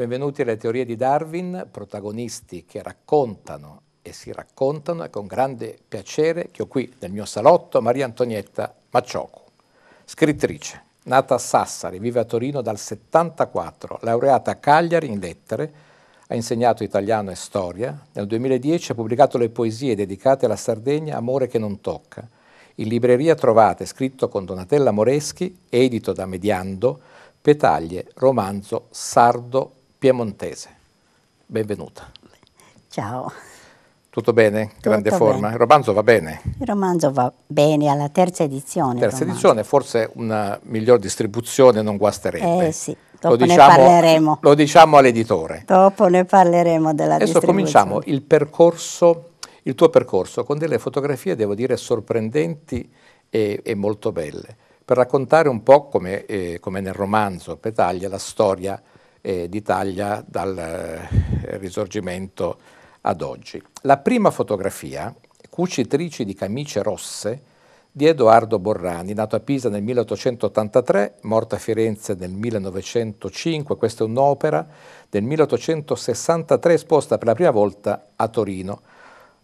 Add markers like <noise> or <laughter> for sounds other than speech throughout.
Benvenuti alle teorie di Darwin, protagonisti che raccontano e si raccontano e con grande piacere che ho qui nel mio salotto Maria Antonietta Maciocu, scrittrice, nata a Sassari, vive a Torino dal 74, laureata a Cagliari in lettere, ha insegnato italiano e storia, nel 2010 ha pubblicato le poesie dedicate alla Sardegna Amore che non tocca. In libreria trovate, scritto con Donatella Moreschi, edito da Mediando, Petaglie, romanzo sardo piemontese. Benvenuta. Ciao. Tutto bene? Grande Tutto forma? Bene. Il romanzo va bene? Il romanzo va bene alla terza edizione. Terza edizione, forse una miglior distribuzione non guasterebbe. Eh sì, dopo lo diciamo, ne parleremo. Lo diciamo all'editore. Dopo ne parleremo della Adesso distribuzione. Adesso cominciamo il percorso, il tuo percorso, con delle fotografie, devo dire, sorprendenti e, e molto belle, per raccontare un po', come, eh, come nel romanzo Petaglia, la storia eh, d'Italia dal eh, risorgimento ad oggi. La prima fotografia, Cucitrici di camicie rosse, di Edoardo Borrani, nato a Pisa nel 1883, morto a Firenze nel 1905, questa è un'opera del 1863 esposta per la prima volta a Torino.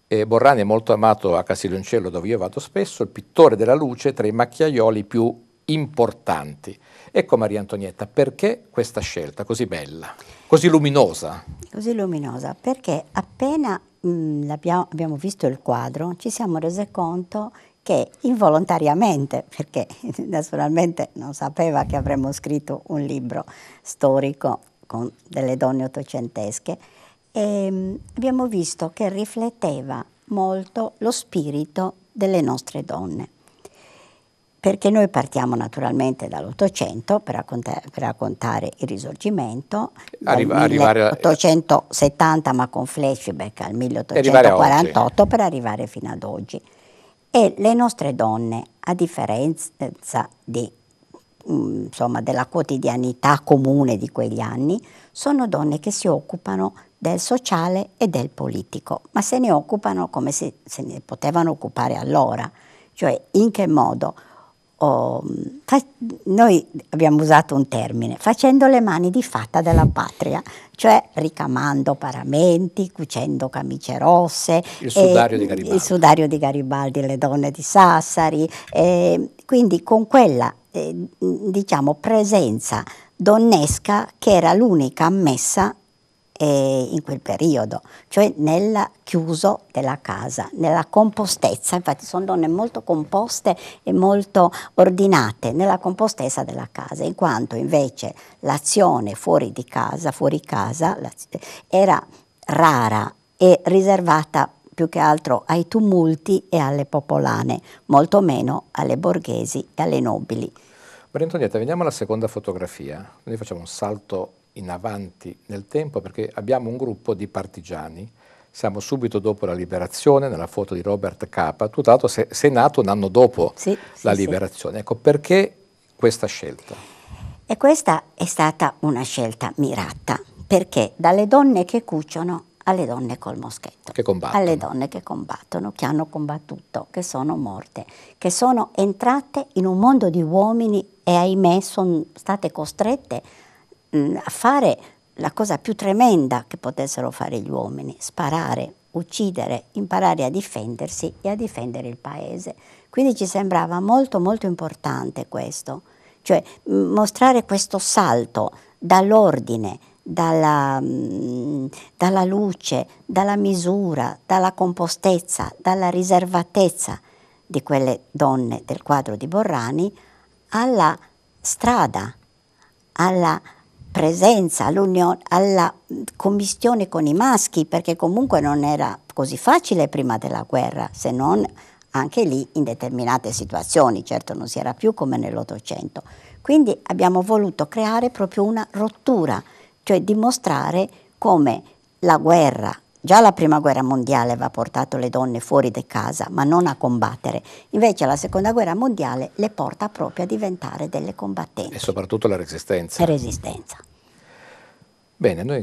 E eh, Borrani è molto amato a Castiglioncello dove io vado spesso, il pittore della luce tra i macchiaioli più importanti. Ecco Maria Antonietta, perché questa scelta così bella, così luminosa? Così luminosa, perché appena mh, mm, abbiamo visto il quadro ci siamo rese conto che involontariamente, <laughs> perché naturalmente non sapeva che avremmo scritto un libro storico con delle donne ottocentesche, e ehm, abbiamo visto che rifletteva molto lo spirito delle nostre donne perché noi partiamo naturalmente dall'Ottocento per, racconta- per, raccontare il Risorgimento, Arriva, dal 1870 ma con flashback al 1848 per arrivare fino ad oggi. E le nostre donne, a differenza di, mm, insomma, della quotidianità comune di quegli anni, sono donne che si occupano del sociale e del politico, ma se ne occupano come se, se ne potevano occupare allora, cioè in che modo oh, fa, noi abbiamo usato un termine, facendo le mani di fatta della <laughs> patria, cioè ricamando paramenti, cucendo camicie rosse, il sudario, eh, di, il sudario di Garibaldi, le donne di Sassari, eh, quindi con quella eh, diciamo, presenza donnesca che era l'unica ammessa eh, in quel periodo, cioè nel chiuso della casa, nella compostezza, infatti sono donne molto composte e molto ordinate nella compostezza della casa, in quanto invece l'azione fuori di casa, fuori casa, era rara e riservata più che altro ai tumulti e alle popolane, molto meno alle borghesi e alle nobili. Maria Antonietta, veniamo alla seconda fotografia, quindi facciamo un salto in avanti nel tempo perché abbiamo un gruppo di partigiani, siamo subito dopo la liberazione, nella foto di Robert Capa, tu tra l'altro sei, sei, nato un anno dopo sì, la sì, liberazione. Sì. Ecco, perché questa scelta? E questa è stata una scelta mirata, perché dalle donne che cuciono alle donne col moschetto, che combattono. alle donne che combattono, che hanno combattuto, che sono morte, che sono entrate in un mondo di uomini e ahimè sono state costrette Mm, a fare la cosa più tremenda che potessero fare gli uomini, sparare, uccidere, imparare a difendersi e a difendere il paese. Quindi ci sembrava molto molto importante questo, cioè mm, mostrare questo salto dall'ordine, dalla, mm, dalla luce, dalla misura, dalla compostezza, dalla riservatezza di quelle donne del quadro di Borrani alla strada, alla presenza alla commistione con i maschi, perché comunque non era così facile prima della guerra, se non anche lì in determinate situazioni, certo non si era più come nell'Ottocento. Quindi abbiamo voluto creare proprio una rottura, cioè dimostrare come la guerra, già la prima guerra mondiale aveva portato le donne fuori di casa, ma non a combattere, invece la seconda guerra mondiale le porta proprio a diventare delle combattenti. E soprattutto la resistenza. La resistenza. Bene, noi